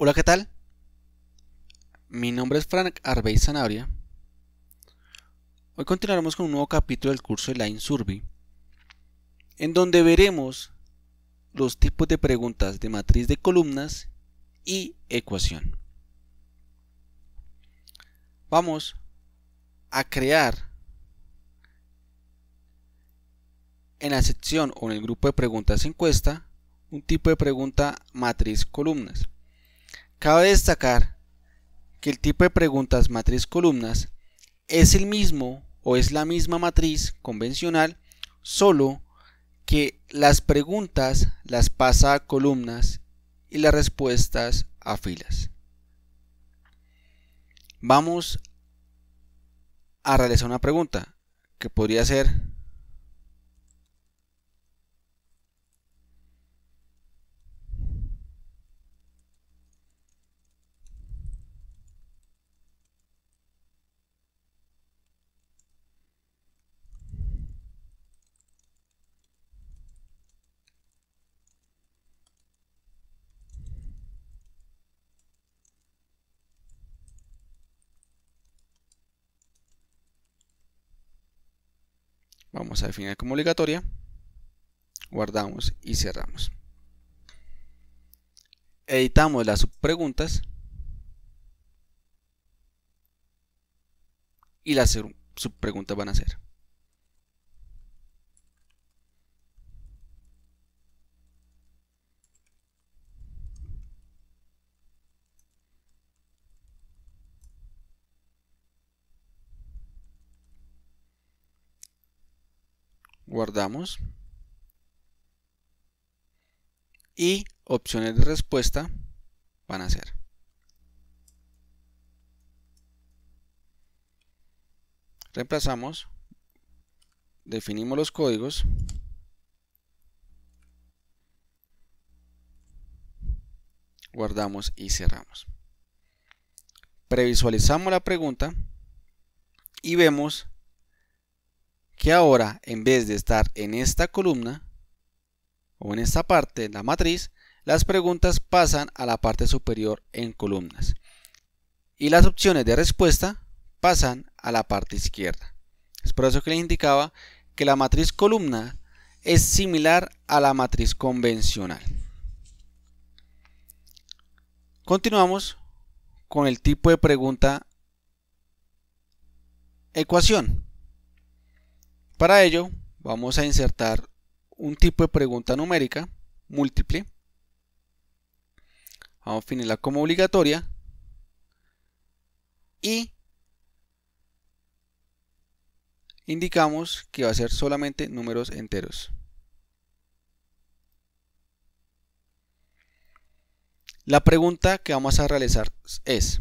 Hola, ¿qué tal? Mi nombre es Frank Arbey Sanabria. Hoy continuaremos con un nuevo capítulo del curso de Line Survey, en donde veremos los tipos de preguntas de matriz de columnas y ecuación. Vamos a crear en la sección o en el grupo de preguntas encuesta un tipo de pregunta matriz columnas Cabe destacar que el tipo de preguntas matriz columnas es el mismo o es la misma matriz convencional, solo que las preguntas las pasa a columnas y las respuestas a filas. Vamos a realizar una pregunta que podría ser Vamos a definir como obligatoria. Guardamos y cerramos. Editamos las subpreguntas. Y las subpreguntas van a ser. guardamos y opciones de respuesta van a ser reemplazamos definimos los códigos guardamos y cerramos previsualizamos la pregunta y vemos que ahora en vez de estar en esta columna o en esta parte de la matriz, las preguntas pasan a la parte superior en columnas y las opciones de respuesta pasan a la parte izquierda. Es por eso que les indicaba que la matriz columna es similar a la matriz convencional. Continuamos con el tipo de pregunta ecuación. Para ello, vamos a insertar un tipo de pregunta numérica múltiple. Vamos a definirla como obligatoria. Y indicamos que va a ser solamente números enteros. La pregunta que vamos a realizar es,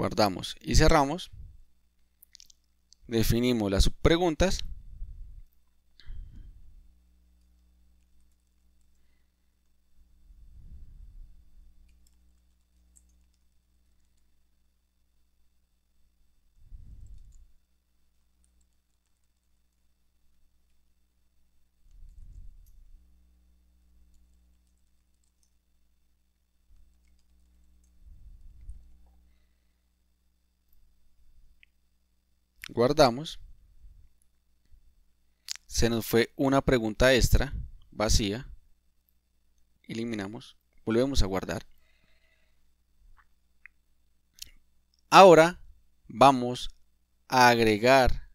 guardamos y cerramos, definimos las subpreguntas guardamos. Se nos fue una pregunta extra, vacía. Eliminamos. Volvemos a guardar. Ahora vamos a agregar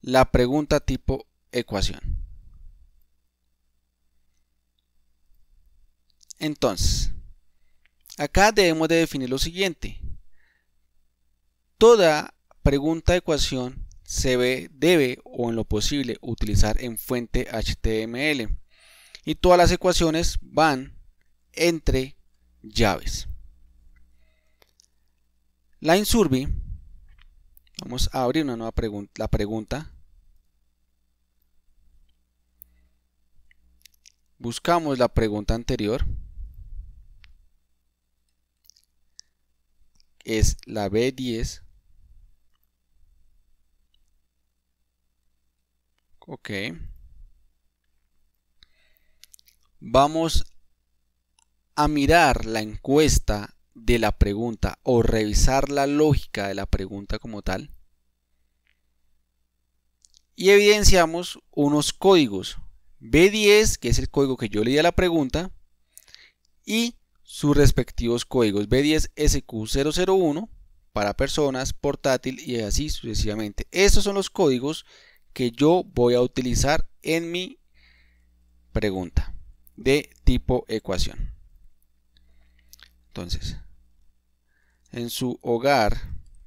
la pregunta tipo ecuación. Entonces, acá debemos de definir lo siguiente. Toda pregunta ecuación se ve, debe o en lo posible utilizar en fuente HTML. Y todas las ecuaciones van entre llaves. Line Survey. Vamos a abrir una nueva pregunta. La pregunta. Buscamos la pregunta anterior. Es la B10 Ok. Vamos a mirar la encuesta de la pregunta o revisar la lógica de la pregunta como tal. Y evidenciamos unos códigos. B10, que es el código que yo di a la pregunta, y sus respectivos códigos. B10 SQ001 para personas, portátil y así sucesivamente. Estos son los códigos que yo voy a utilizar en mi pregunta de tipo ecuación. Entonces, en su hogar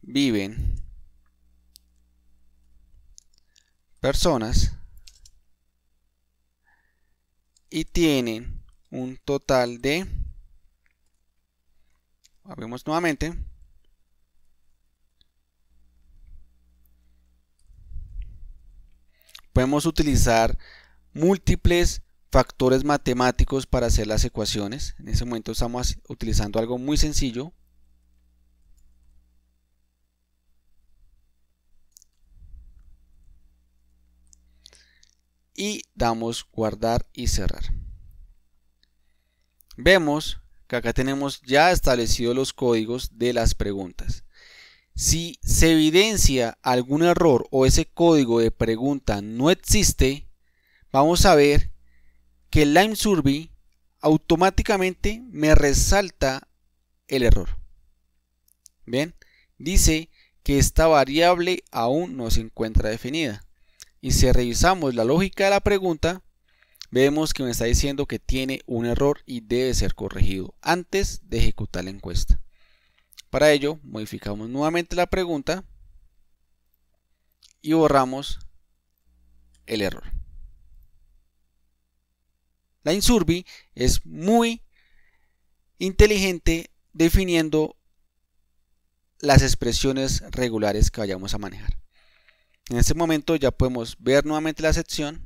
viven personas y tienen un total de, vemos nuevamente, Podemos utilizar múltiples factores matemáticos para hacer las ecuaciones. En ese momento estamos utilizando algo muy sencillo. Y damos guardar y cerrar. Vemos que acá tenemos ya establecidos los códigos de las preguntas. Si se evidencia algún error o ese código de pregunta no existe, vamos a ver que Lime Survey automáticamente me resalta el error. Bien, dice que esta variable aún no se encuentra definida. Y si revisamos la lógica de la pregunta, vemos que me está diciendo que tiene un error y debe ser corregido antes de ejecutar la encuesta. Para ello, modificamos nuevamente la pregunta y borramos el error. La Insurbi es muy inteligente definiendo las expresiones regulares que vayamos a manejar. En este momento ya podemos ver nuevamente la sección.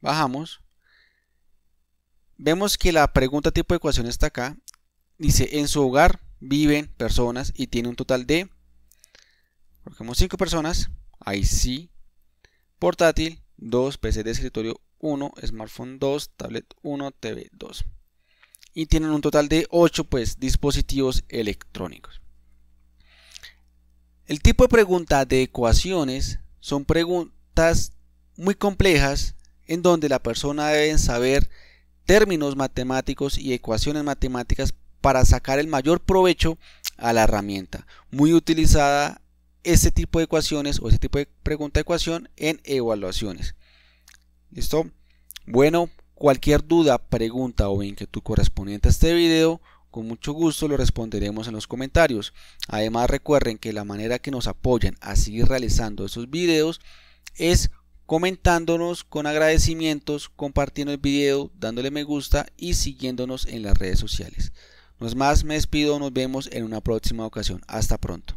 Bajamos. Vemos que la pregunta tipo de ecuación está acá Dice, en su hogar viven personas y tiene un total de, somos 5 personas, ahí sí, portátil 2, PC de escritorio 1, smartphone 2, tablet 1, TV 2. Y tienen un total de 8 pues, dispositivos electrónicos. El tipo de pregunta de ecuaciones son preguntas muy complejas en donde la persona debe saber términos matemáticos y ecuaciones matemáticas para sacar el mayor provecho a la herramienta. Muy utilizada este tipo de ecuaciones o este tipo de pregunta ecuación en evaluaciones. ¿Listo? Bueno, cualquier duda, pregunta o inquietud correspondiente a este video, con mucho gusto lo responderemos en los comentarios. Además recuerden que la manera que nos apoyan a seguir realizando esos videos es comentándonos con agradecimientos, compartiendo el video, dándole me gusta y siguiéndonos en las redes sociales. No es más, me despido, nos vemos en una próxima ocasión. Hasta pronto.